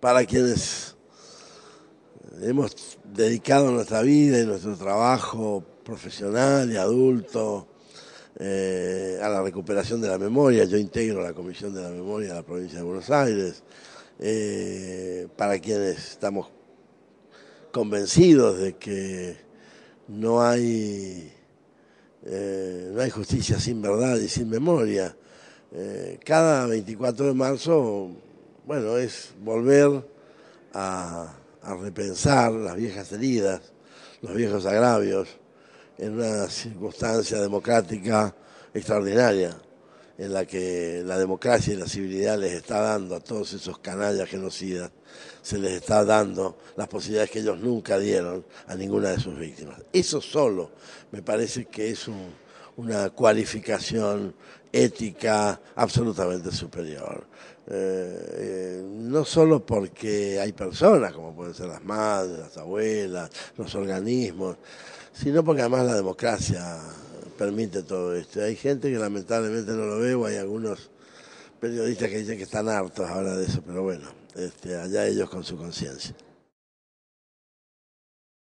para quienes hemos dedicado nuestra vida y nuestro trabajo profesional y adulto eh, a la recuperación de la memoria. Yo integro la Comisión de la Memoria de la Provincia de Buenos Aires. Eh, para quienes estamos convencidos de que no hay, eh, no hay justicia sin verdad y sin memoria. cada 24 de marzo bueno, es volver a, repensar las viejas heridas, los viejos agravios, en una circunstancia democrática extraordinaria, en la que la democracia y la civilidad les está dando a todos esos canallas genocidas, se les está dando las posibilidades que ellos nunca dieron a ninguna de sus víctimas. Eso solo me parece que es un, una cualificación ética absolutamente superior. Eh, eh, no solo porque hay personas, como pueden ser las madres, las abuelas, los organismos, sino porque además la democracia permite todo esto. Hay gente que lamentablemente no lo veo, hay algunos periodistas que dicen que están hartos ahora de eso, pero bueno, este, allá ellos con su conciencia.